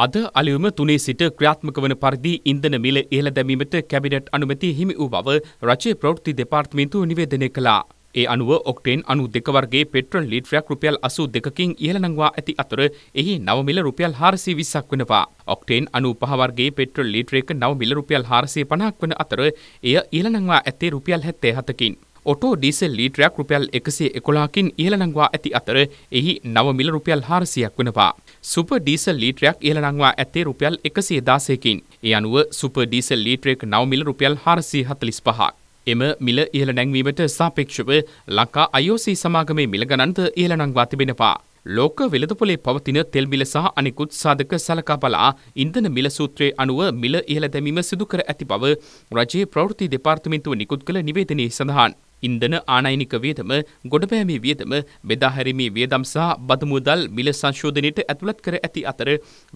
අද අලියුම තුනේ සිට ක්‍රියාත්මක වන පරිදි ඉන්ධන මිල ඉහළ දැමීමට කැබිනට් අනුමැතිය හිමි වූ බව රජයේ ප්‍රවෘත්ති දෙපාර්තමේන්තුව නිවේදනය කළා. ඒ අනුව ඔක්ටේන් 92 වර්ගයේ පෙට්‍රල් ලීටරයක් රුපියල් 82කින් ඉහළ නංවා ඇති අතර එහි නව මිල රුපියල් 420ක් වෙනවා. ඔක්ටේන් 95 වර්ගයේ පෙට්‍රල් ලීටරයක නව මිල රුපියල් 450ක් වන අතර එය ඉහළ නංවා ඇත්තේ රුපියල් 77කින්. ඔටෝ ඩීසල් ලීටරයක් රුපියල් එකසිය එකොලාකින් ඉහළනංවා ඇති අතර එහි නවමිල රුපියල් හාරසියක් වෙනවා. සුප ඩීසල් ලීටරයක් ඉහළනංවා ඇත්තේ රුපියල් එකසිය දාසයකින්. ඒ අනුව සුප ඩීසල් ලීටරෙක් නවමිල රුපියල් හාරසිය හතලිස් පහක්. එම මිල ඉහළ නැංවීමට සාපේක්ෂව ලංකා අයෝසී සමාගමේ මිල ගණන්ත ඉහළනංවා තිබෙනවා. ලෝක වෙළඳපොලේ පවතින තෙල් මිල සහ අනෙකුත් සාධක සලකා බලා ඉන්ධන මිල සූත්‍රයේ අනුව මිල ඉහළ දැමීම සිදු කර ඇති බව රජයේ ප්‍රවෘත්ති දෙපාර්තමේන්තුව නිකුත් කළ නිවේදනයේ සඳහන්. ඉන්ධන ආනයනික වියදම, ගොඩබෑමේ වියදම, බෙදාහැරීමේ වියදම් සහ බදු මුදල් මිල සංශෝධනයට ඇතුළත් කර ඇති අතර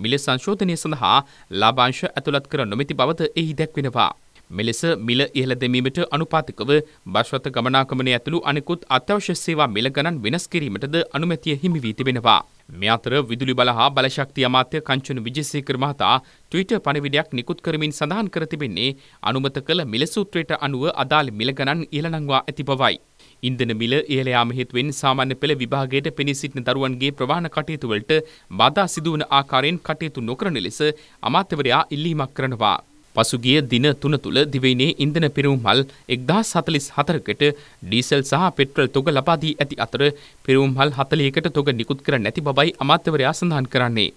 මිල සංශෝධනය සඳහා ලාභාංශ ඇතුළත් කර නොමැති බවද එහි දැක්වෙනවා. මෙලෙස මිල ඉහළ දැමීමට අනුපාතිකව බස්රථ ගමනාගමනය ඇතුළු අනෙකුත් අත්‍යවශ්‍ය සේවා මිල ගණන් වෙනස් කිරීමටද අනුමැතිය හිමි වී තිබෙනවා. මේ අතර විදුලි බල හා බලශක්ති අමාත්‍ය කංචන විජේසේකර මහතා ට්විටර් පණිවිඩයක් නිකුත් කරමින් සඳහන් කර තිබෙන්නේ අනුමත කළ මිල සූත්‍රයට අනුව අදාළ මිල ගණන් ඉලනංවා ඇති බවයි. ඉන්ධන මිල ඉහළ යාම හේතුවෙන් සාමාන්‍ය පෙළ විභාගයට පෙනී සිටින දරුවන්ගේ ප්‍රවාහන කටයුතු වලට බාධා සිදුවන ආකාරයෙන් කටයුතු නොකරන ලෙස අමාත්‍යවරයා ඉල්ලීමක් කරනවා. පසුගිය දින තුන තුළ දිවයිනේ ඉන්ධන පිරුම්හල් එක්දා සතලිස් හතරකට ඩීසල් සහ පෙට්‍රල් තොග ලබාදී ඇති අතර පිරුම්හල් හතලියකට තොග නිකුත් කර නැති බයි අමාත්‍යවරයා සඳහන් කරන්නේ.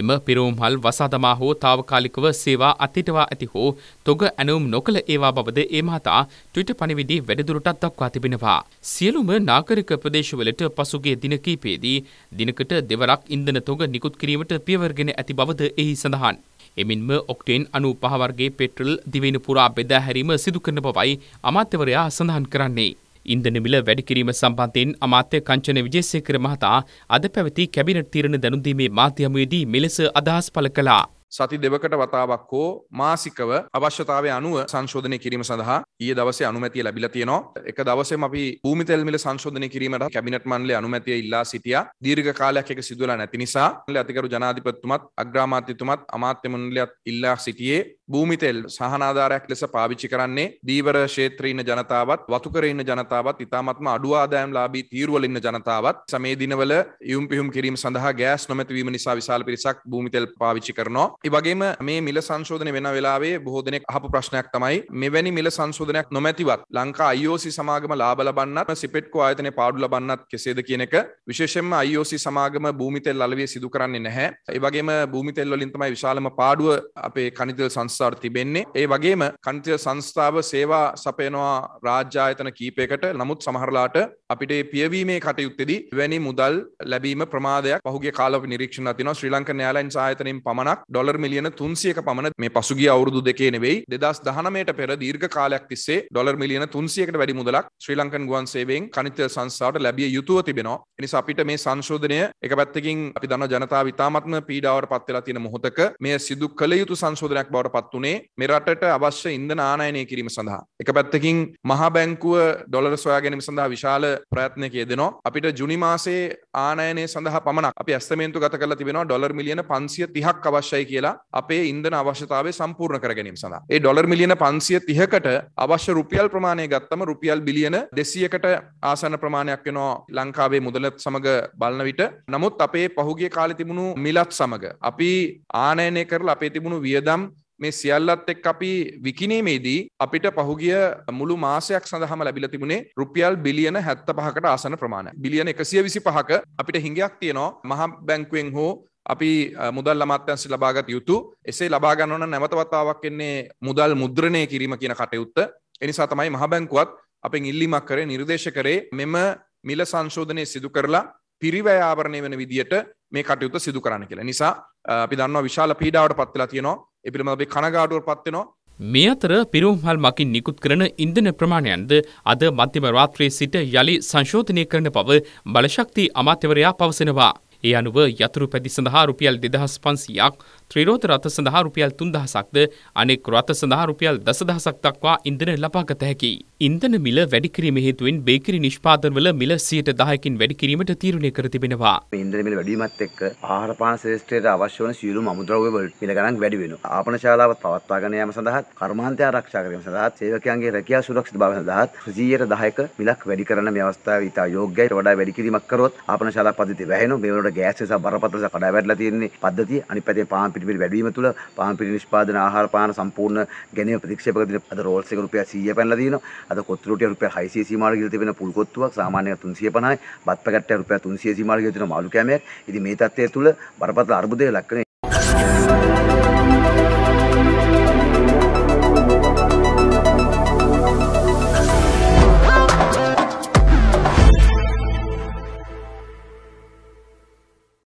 එම පිරුම්හල් වසාදමා හෝ තාවකාලිකව සේවා අතිටවා ඇති හෝ තොග ඇනුම් නොකළ ඒවා බවද ඒ මහතා ට්‍රිට පණිවිඩි වැඩදුරටත් දක්වා තිබෙනවා. සියලුම නාකරික ප්‍රදේශවලට පසුගේ දිනකීපේදී දිනකට දෙවරක් ඉන්දන තොග නිකුත් කිරීමට පියවරගෙන ඇති බවද එහි සඳහන්. එමින්ම ඔක්ටේන් අනූපහ වර්ගේ පෙට්‍රල් දිවෙන පුරා බෙදා හැරීම සිදු කරන බවයි අමාත්‍යවරයා සඳහන් කරන්නේ. ඉන්ධන මිල වැඩි කිරීම සම්බන්ධයෙන් අමාත්‍ය කංචන විජේසේකර මහතා අද පැවති කැබිනට් තීරණ දැනුම්දීමේ මාධ්‍යමයේදී මෙලෙස අදහස් පළ කළා. සති දෙවකට වතාවක් හෝ මාසිකව අවශ්‍යතාවය අනුව සංශෝධනය කිරීම සඳහා ඒ දවසේ අනුමැතිය ලැබිලා තියෙනවා. එක දවසේම අපි භූමි තෙල් මිල සංශෝධනය කිරීමට කැබිනට් මණ්ඩලයේ අනුමැතිය ඉල්ලා සිටියා. දීර්ඝ කාලයක් ඒක සිදු වෙලා නැති නිසා අතිගරු ජනාධිපතිතුමත් අග්‍රාමාත්‍යතුමත් අමාත්‍ය මණ්ඩලයත් ඉල්ලා සිටියේ භූමිතෙල් සහනාධාරයක් ලෙස පාවිච්චි කරන්නේ දීවර ශේත්‍රීන ජනතාවත් වතුකරඉන්න ජනතාවත් ඉතාමත්ම අඩුවාදෑම් ලාබී තීරුවලින්න ජනතාවත් සමේ දිනවල යුම් පිහුම් කිරීම සඳහා ගෑස් නොමැතිවීම නිසා විශාල පිරිසක් භූමිතෙල් පාවිච්චි කරනවා. ඉවගේම මේ මිල සංශෝධන වෙන වෙලාවේ බොහෝ දෙනෙක් අහපු ප්‍රශ්නයක් තමයි මෙවැනි මිල සංශෝධනයක් නොමැතිවත් ලංකා IOC සමාගම ලාබ ලබන්නත් සිපෙට්කෝ ආයතනය පාඩු ලබන්නත් කෙසේද කියන එක විශේෂෙන්ම IOC සමාගම භූමිතෙල් අලවිය සිදු කරන්නේ නැහැ. ඒවගේම භූමිතෙල් වලින් තමයි විශාලම පාඩුව අපේ කනිතෙල් සංස සංස්ථාවට තිබෙන්නේ. ඒ වගේම කන්තිය සංස්ථාව සේවා සපයනවා රාජ්‍යායතන කීපයකට නමුත් සමහරලාට අපිට පියවීමේ කටයුත්තෙදී වැනි මුදල් ලැබීම ප්‍රමාදයක් පහුගේ කාලව නිරීක්ෂණ තින ශ්‍රී ලංකන් යාලයින් සායතනයෙන් පමණක් ඩොලර් මිලියන තුන්සියක පමණ මේ පසුගිය අවුරුදු දෙකේ නෙවෙයි දෙදස් දහනමයට පෙර දීර්ඝ කාලයක් තිස්සේ ඩොලර් මිලියන තුන්සියකට වැඩි මුදලක් ශ්‍රී ලංකන් ගුවන් සේවයෙන් කනිත සංස්ථාවට ලැබිය යුතුව තිබෙනවා එනිසා අපිට මේ සංශෝධනය එක පැත්තකින් අපි දන්න ජනතාව ඉතාමත්ම පීඩාවට පත් වෙලා තියෙන මොහොතක මේ සිදු කළ යුතු සංශෝධනයක් බවට පත් වුණේ මෙරටට අවශ්‍ය ඉන්ධන ආනයනය කිරීම සඳහා එක පැත්තකින් මහා බැංකුව ඩොලර් සොයා ගැනීම සඳහා විශාල ප්‍රයත්නක යෙදෙනවා අපිට ජුනි මාසේ ආනයනය සඳහා පමණක් අපි ඇස්තමේන්තු ගත කරලා තිබෙනවා ඩොලර් මිලියන 530ක් අවශ්‍යයි කියලා අපේ ඉන්ධන අවශ්‍යතාවය සම්පූර්ණ කර ගැනීම සඳහා. ඒ ඩොලර් මිලියන 530කට අවශ්‍ය රුපියල් ප්‍රමාණය ගත්තම රුපියල් බිලියන 200කට ආසන්න ප්‍රමාණයක් වෙනවා ලංකාවේ මුදල සමග බලන විට. නමුත් අපේ පහුගිය කාලේ තිබුණු මිලත් සමග අපි ආනයනය කරලා අපේ තිබුණු වියදම් මේ සියල්ලත් එක් අපි විකිනීමේදී අපිට පහුගිය මුළු මාසයක් සඳහම ලැබිල තිබුණේ රුපියල් බිලියන හැත්ත පහකට ආසන ප්‍රමාණ බිලියන එකසිය විසි පහක අපිට හිඟයක් තියෙනවා මහා බැංකුවෙන් හෝ අපි මුදල් අමාත්‍යන්සි ලබාගත යුතු එසේ ලබාගන්නවන නැවතවතාවක් එන්නේ මුදල් මුද්‍රණය කිරීම කියන කටයුත්ත එනිසා තමයි මහබැංකුවත් අපෙන් ඉල්ලිමක් කරේ නිර්දේශ කරේ මෙම මිල සංශෝධනය සිදු කරලා පිරිවෑආවරණය වෙන විදියට මේ කටයුතු සිදු කරන්න කියලා නිසා අපි දන්නවා විශාල පීඩාවට පත්වෙලා තියෙනවා එපිළම අපේ කනගාටුවට පත්වෙනවා මේ අතර පිරුම්හල් මකින් නිකුත් කරන ඉන්ධන ප්‍රමාණයන්ද අද මධ්‍යම රාත්‍රයේ සිට යළි සංශෝධනය කරන බව බලශක්ති අමාත්‍යවරයා පවසනවා. ඒ අනුව යතුරු පැදි සඳහා රුපියල් දෙදහස් පන්සියක් ත්‍රීරෝධ රථ සඳහා රුපියල් තුන්දහසක්ද අනෙක් රථ සඳහා රුපියල් දසදහසක් දක්වා ඉන්ධන ලබාගත හැකි. ඉන්ධන මිල වැඩිකිරීම හේතුවෙන් බේකරි නිෂ්පාදනවල මිල සියයට දහයකින් වැඩිකිරීමට තීරණය කර තිබෙනවා. ඉන්ධන මිල වැඩිවීමත් එක්ක ආහාර පාන ශ්‍රේෂ්ඨයට අවශ්‍ය වන සියලුම අමුද්‍රව්‍ය වලට මිල ගණන් වැඩි වෙනවා. ආපන ශාලාව පවත්වාගෙන යාම සඳහා කර්මාන්තය ආරක්ෂා කිරීම සඳහා සේවකයන්ගේ රැකියා සුරක්ෂිත බව සඳහා 110ක මිලක් වැඩි කරන මේ අවස්ථාව ඉතා යෝග්‍යයි. වඩා වැඩි කිරීමක් කරොත් ආපන ශාලා පද්ධතිය වැහෙනවා. මේ වලට ගෑස් නිසා බරපතල ලෙස කඩා වැටලා තියෙන්නේ පද්ධතිය. අනිත් පැත්තේ පාන් පිරිමින් වැඩිවීම තුළ පාන් පිරිමි නිෂ්පාදන ආහාර පාන සම්පූර්ණ ගැනීම ප්‍රතික්ෂේප කරගෙන අද රෝල්ස් එක රුපියල් 100 පැනලා තියෙනවා. අද කොත්තු රොටිය රුපියල් 600 සීමාවට ගිහින් තිබෙන පුල් කොත්තුවක් සාමාන්‍ය 350යි. බත් පැකට් එක රුපියල් 300 සීමාවට ගිහින් තියෙන මාළු කෑමයක්. ඉතින් මේ තත්ත්වය තුළ බරපතල අර්බුදයේ ලක්ෂණ